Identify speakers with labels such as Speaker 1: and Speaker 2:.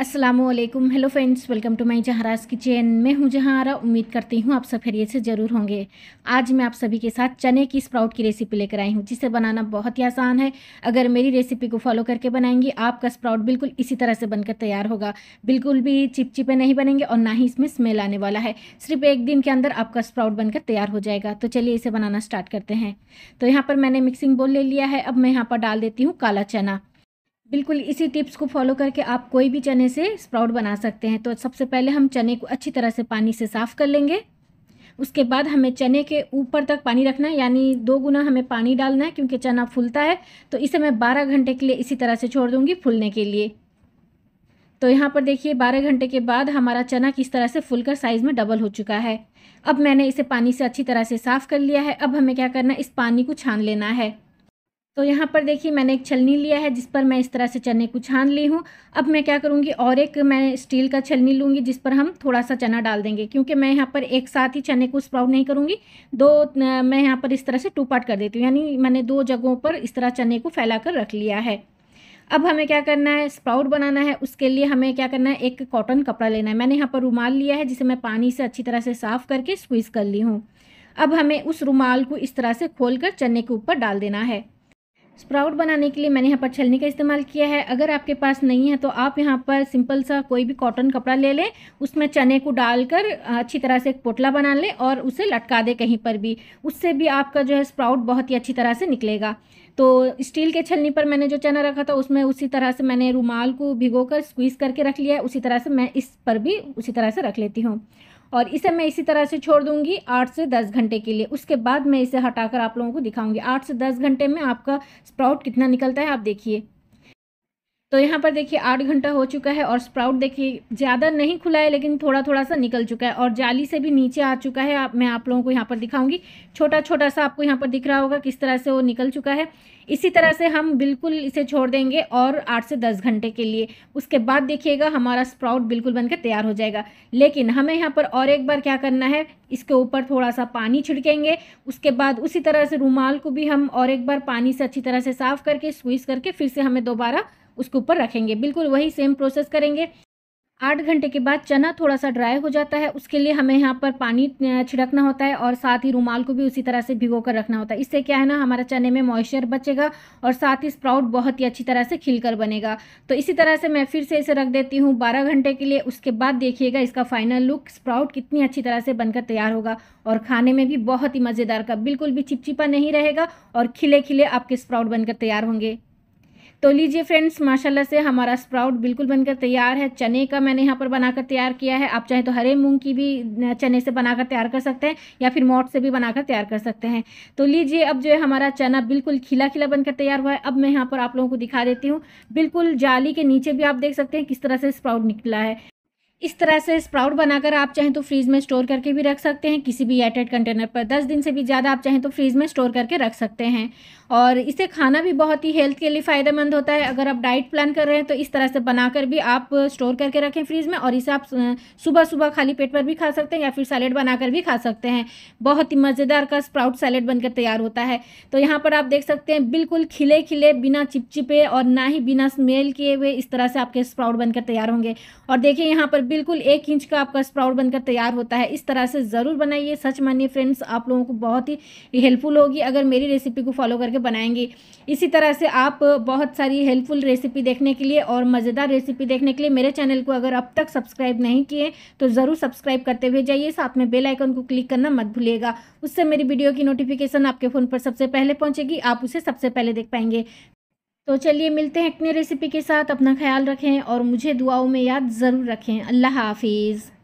Speaker 1: Aslam hello friends welcome to my Zahara's kitchen मैं हूं जहारा उम्मीद करती हूं आप सब खैरियत से ज़रूर होंगे आज मैं आप सभी के साथ चने की स्प्राउट की रेसिपी लेकर आई हूं जिसे बनाना बहुत ही आसान है अगर मेरी रेसिपी को फॉलो करके बनाएंगी आपका स्प्राउट बिल्कुल इसी तरह से बनकर तैयार होगा बिल्कुल भी चिपचिपे नहीं बनेंगे और ना ही इसमें स्मेल आने वाला है सिर्फ एक दिन के अंदर आपका स्प्राउट बनकर तैयार हो जाएगा तो चलिए इसे बनाना स्टार्ट करते हैं तो यहाँ पर मैंने मिक्सिंग बोल ले लिया है अब मैं यहाँ पर डाल देती हूँ काला चना बिल्कुल इसी टिप्स को फॉलो करके आप कोई भी चने से स्प्राउट बना सकते हैं तो सबसे पहले हम चने को अच्छी तरह से पानी से साफ़ कर लेंगे उसके बाद हमें चने के ऊपर तक पानी रखना है यानी दो गुना हमें पानी डालना है क्योंकि चना फूलता है तो इसे मैं बारह घंटे के लिए इसी तरह से छोड़ दूँगी फूलने के लिए तो यहाँ पर देखिए बारह घंटे के बाद हमारा चना किस तरह से फूलकर साइज़ में डबल हो चुका है अब मैंने इसे पानी से अच्छी तरह से साफ़ कर लिया है अब हमें क्या करना है इस पानी को छान लेना है तो यहाँ पर देखिए मैंने एक छलनी लिया है जिस पर मैं इस तरह से चने को छान ली हूँ अब मैं क्या करूँगी और एक मैं स्टील का छलनी लूँगी जिस पर हम थोड़ा सा चना डाल देंगे क्योंकि मैं यहाँ पर एक साथ ही चने को स्प्राउट नहीं करूँगी दो मैं यहाँ पर इस तरह से टू पार्ट कर देती हूँ यानी मैंने दो जगहों पर इस तरह चने को फैला कर रख लिया है अब हमें क्या करना है स्प्राउट बनाना है उसके लिए हमें क्या करना है एक कॉटन कपड़ा लेना है मैंने यहाँ पर रुमाल लिया है जिसे मैं पानी से अच्छी तरह से साफ़ करके स्क्वीज़ कर ली हूँ अब हमें उस रुमाल को इस तरह से खोलकर चने के ऊपर डाल देना है स्प्राउट बनाने के लिए मैंने यहाँ पर छलनी का इस्तेमाल किया है अगर आपके पास नहीं है तो आप यहाँ पर सिंपल सा कोई भी कॉटन कपड़ा ले लें उसमें चने को डालकर अच्छी तरह से एक पोटला बना लें और उसे लटका दें कहीं पर भी उससे भी आपका जो है स्प्राउट बहुत ही अच्छी तरह से निकलेगा तो स्टील के छलनी पर मैंने जो चना रखा था उसमें उसी तरह से मैंने रुमाल को भिगो कर स्क्वीज़ करके रख लिया है उसी तरह से मैं इस पर भी उसी तरह से रख लेती हूँ और इसे मैं इसी तरह से छोड़ दूंगी आठ से दस घंटे के लिए उसके बाद मैं इसे हटाकर आप लोगों को दिखाऊंगी आठ से दस घंटे में आपका स्प्राउट कितना निकलता है आप देखिए तो यहाँ पर देखिए आठ घंटा हो चुका है और स्प्राउट देखिए ज़्यादा नहीं खुला है लेकिन थोड़ा थोड़ा सा निकल चुका है और जाली से भी नीचे आ चुका है आप मैं आप लोगों को यहाँ पर दिखाऊंगी छोटा छोटा सा आपको यहाँ पर दिख रहा होगा किस तरह से वो निकल चुका है इसी तरह से हम बिल्कुल इसे छोड़ देंगे और आठ से दस घंटे के लिए उसके बाद देखिएगा हमारा स्प्राउट बिल्कुल बनकर तैयार हो जाएगा लेकिन हमें यहाँ पर और एक बार क्या करना है इसके ऊपर थोड़ा सा पानी छिड़केंगे उसके बाद उसी तरह से रुमाल को भी हम और एक बार पानी से अच्छी तरह से साफ़ करके स्वीस करके फिर से हमें दोबारा उसके ऊपर रखेंगे बिल्कुल वही सेम प्रोसेस करेंगे आठ घंटे के बाद चना थोड़ा सा ड्राई हो जाता है उसके लिए हमें यहाँ पर पानी छिड़कना होता है और साथ ही रुमाल को भी उसी तरह से भिगो कर रखना होता है इससे क्या है ना हमारा चने में मॉइस्चर बचेगा और साथ ही स्प्राउट बहुत ही अच्छी तरह से खिलकर बनेगा तो इसी तरह से मैं फिर से इसे रख देती हूँ बारह घंटे के लिए उसके बाद देखिएगा इसका फाइनल लुक स्प्राउट कितनी अच्छी तरह से बनकर तैयार होगा और खाने में भी बहुत ही मज़ेदार का बिल्कुल भी चिपचिपा नहीं रहेगा और खिले खिले आपके स्प्राउट बनकर तैयार होंगे तो लीजिए फ्रेंड्स माशाल्लाह से हमारा स्प्राउट बिल्कुल बनकर तैयार है चने का मैंने यहाँ पर बनाकर तैयार किया है आप चाहे तो हरे मूंग की भी चने से बनाकर तैयार कर सकते हैं या फिर मोट से भी बनाकर तैयार कर सकते हैं तो लीजिए अब जो है हमारा चना बिल्कुल खिला खिला बनकर तैयार हुआ है अब मैं यहाँ पर आप लोगों को दिखा देती हूँ बिल्कुल जाली के नीचे भी आप देख सकते हैं किस तरह से स्प्राउट निकला है इस तरह से स्प्राउट बनाकर आप चाहें तो फ्रीज में स्टोर करके भी रख सकते हैं किसी भी एयरटाइट कंटेनर पर 10 दिन से भी ज़्यादा आप चाहें तो फ्रीज में स्टोर करके रख सकते हैं और इसे खाना भी बहुत ही हेल्थ के लिए फ़ायदेमंद होता है अगर आप डाइट प्लान कर रहे हैं तो इस तरह से बनाकर भी आप स्टोर करके रखें फ्रीज में और इसे आप सुबह सुबह खाली पेट पर भी खा सकते हैं या फिर सैलेड बनाकर भी खा सकते हैं बहुत ही मज़ेदार का स्प्राउट सैलेड बनकर तैयार होता है तो यहाँ पर आप देख सकते हैं बिल्कुल खिले खिले बिना चिपचिपे और ना ही बिना स्मेल किए हुए इस तरह से आपके स्प्राउट बनकर तैयार होंगे और देखिए यहाँ पर बिल्कुल एक इंच का आपका स्प्राउट बनकर तैयार होता है इस तरह से ज़रूर बनाइए सच मानिए फ्रेंड्स आप लोगों को बहुत ही हेल्पफुल होगी अगर मेरी रेसिपी को फॉलो करके बनाएंगे इसी तरह से आप बहुत सारी हेल्पफुल रेसिपी देखने के लिए और मज़ेदार रेसिपी देखने के लिए मेरे चैनल को अगर अब तक सब्सक्राइब नहीं किए तो ज़रूर सब्सक्राइब करते हुए जाइए साथ में बेल आइकन को क्लिक करना मत भूलिएगा उससे मेरी वीडियो की नोटिफिकेशन आपके फ़ोन पर सबसे पहले पहुँचेगी आप उसे सबसे पहले देख पाएंगे तो चलिए मिलते हैं एक नई रेसिपी के साथ अपना ख्याल रखें और मुझे दुआओं में याद ज़रूर रखें अल्लाह हाफिज़